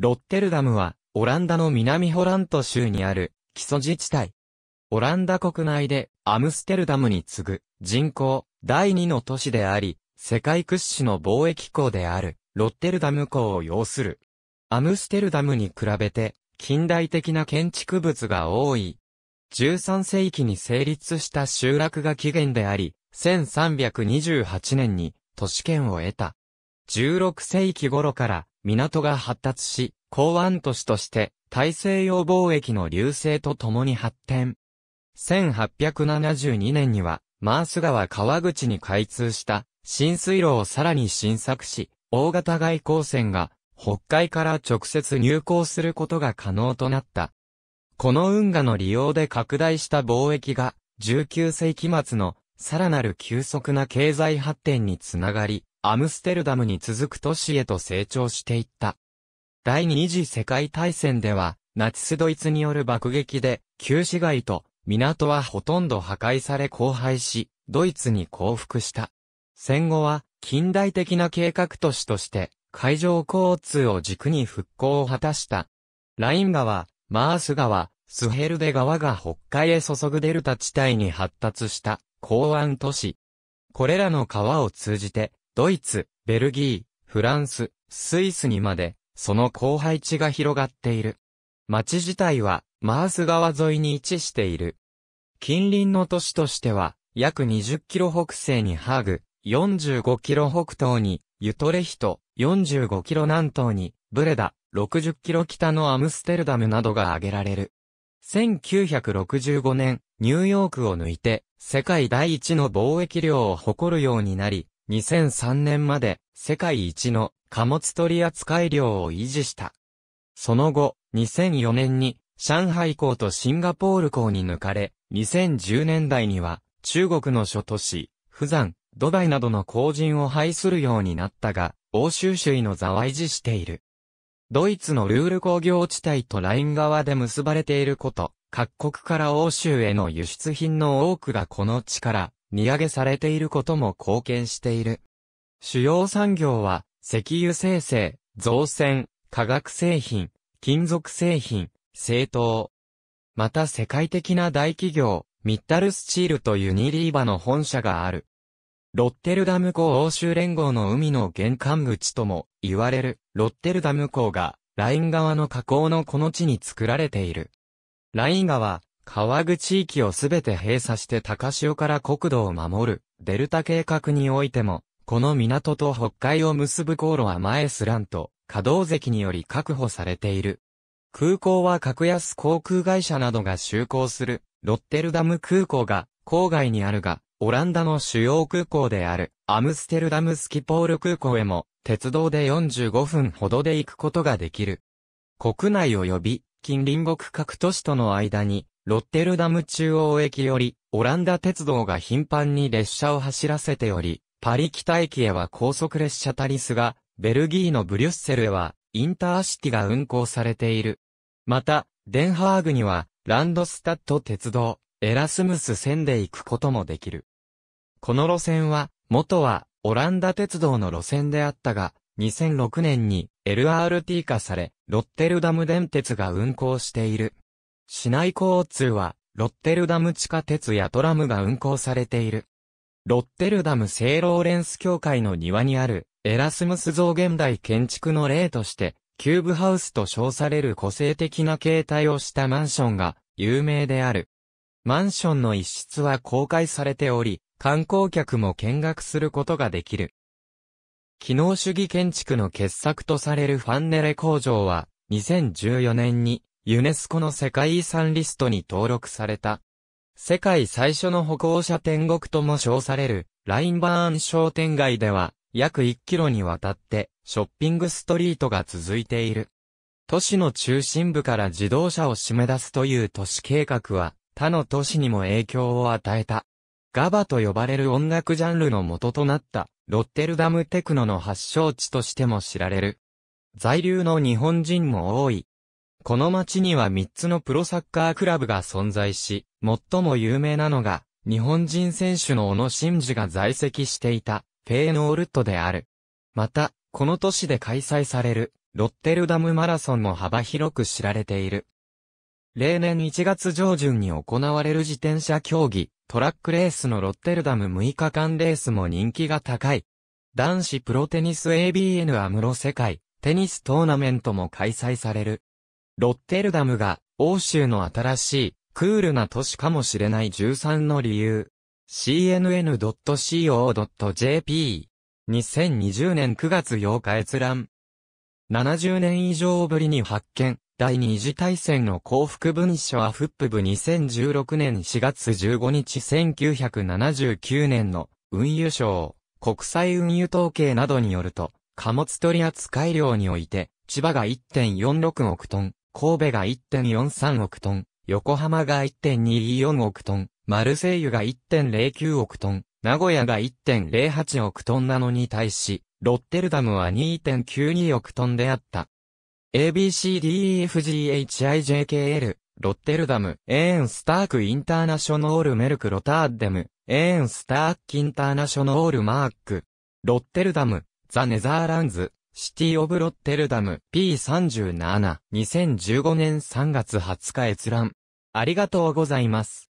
ロッテルダムは、オランダの南ホラント州にある、基礎自治体。オランダ国内で、アムステルダムに次ぐ、人口、第2の都市であり、世界屈指の貿易港である、ロッテルダム港を要する。アムステルダムに比べて、近代的な建築物が多い。13世紀に成立した集落が起源であり、1328年に都市圏を得た。16世紀頃から港が発達し、港湾都市として大西洋貿易の流星と共に発展。1872年には、マース川川口に開通した新水路をさらに新作し、大型外交船が北海から直接入港することが可能となった。この運河の利用で拡大した貿易が19世紀末のさらなる急速な経済発展につながり、アムステルダムに続く都市へと成長していった。第二次世界大戦では、ナチスドイツによる爆撃で、旧市街と港はほとんど破壊され荒廃し、ドイツに降伏した。戦後は、近代的な計画都市として、海上交通を軸に復興を果たした。ライン川、マース川、スヘルデ川が北海へ注ぐデルタ地帯に発達した港湾都市。これらの川を通じてドイツ、ベルギー、フランス、スイスにまで、その荒廃地が広がっている。町自体は、マース川沿いに位置している。近隣の都市としては、約20キロ北西にハーグ、45キロ北東に、ユトレヒト、45キロ南東に、ブレダ、60キロ北のアムステルダムなどが挙げられる。1965年、ニューヨークを抜いて、世界第一の貿易量を誇るようになり、2003年まで世界一の貨物取扱量を維持した。その後、2004年に上海港とシンガポール港に抜かれ、2010年代には中国の諸都市、富山、ドバイなどの工人を排するようになったが、欧州首位の座は維持している。ドイツのルール工業地帯とライン側で結ばれていること、各国から欧州への輸出品の多くがこの地から荷上げされていることも貢献している。主要産業は、石油生成、造船、化学製品、金属製品、製糖。また世界的な大企業、ミッタルスチールとユニリーバの本社がある。ロッテルダム港欧州連合の海の玄関口とも言われるロッテルダム港がライン川の河口のこの地に作られている。ライン川、川口地域をすべて閉鎖して高潮から国土を守る、デルタ計画においても、この港と北海を結ぶ航路は前スランと、稼働席により確保されている。空港は格安航空会社などが就航する、ロッテルダム空港が、郊外にあるが、オランダの主要空港である、アムステルダムスキポール空港へも、鉄道で45分ほどで行くことができる。国内及び、近隣国各都市との間に、ロッテルダム中央駅より、オランダ鉄道が頻繁に列車を走らせており、パリ北駅へは高速列車タリスが、ベルギーのブリュッセルへは、インターシティが運行されている。また、デンハーグには、ランドスタッド鉄道、エラスムス線で行くこともできる。この路線は、元は、オランダ鉄道の路線であったが、2006年に LRT 化され、ロッテルダム電鉄が運行している。市内交通は、ロッテルダム地下鉄やトラムが運行されている。ロッテルダム聖ローレンス教会の庭にある、エラスムス像現代建築の例として、キューブハウスと称される個性的な形態をしたマンションが有名である。マンションの一室は公開されており、観光客も見学することができる。機能主義建築の傑作とされるファンネレ工場は、2014年にユネスコの世界遺産リストに登録された。世界最初の歩行者天国とも称される、ラインバーン商店街では、約1キロにわたって、ショッピングストリートが続いている。都市の中心部から自動車を締め出すという都市計画は、他の都市にも影響を与えた。ガバと呼ばれる音楽ジャンルの元となった、ロッテルダムテクノの発祥地としても知られる。在留の日本人も多い、この町には3つのプロサッカークラブが存在し、最も有名なのが、日本人選手の小野真二が在籍していた、フェーノールットである。また、この都市で開催される、ロッテルダムマラソンも幅広く知られている。例年1月上旬に行われる自転車競技、トラックレースのロッテルダム6日間レースも人気が高い。男子プロテニス ABN アムロ世界テニストーナメントも開催される。ロッテルダムが欧州の新しいクールな都市かもしれない13の理由。cnn.co.jp 2020年9月8日閲覧。70年以上ぶりに発見。第二次大戦の幸福文書アフップ部2016年4月15日1979年の運輸省国際運輸統計などによると貨物取扱量において千葉が1.46億トン神戸が1.43億トン、横浜が1.24億トン、マルセイユが1.09億トン、名古屋が1.08億トンなのに対し、ロッテルダムは2.92億トンであった。ABCDEFGHIJKL、ロッテルダム、エーンスタークインターナショノールメルクロターデム、エーンスタークインターナショノールマーク、ロッテルダム、ザ・ネザーランズ、シティ・オブ・ロッテルダム P37 2015年3月20日閲覧。ありがとうございます。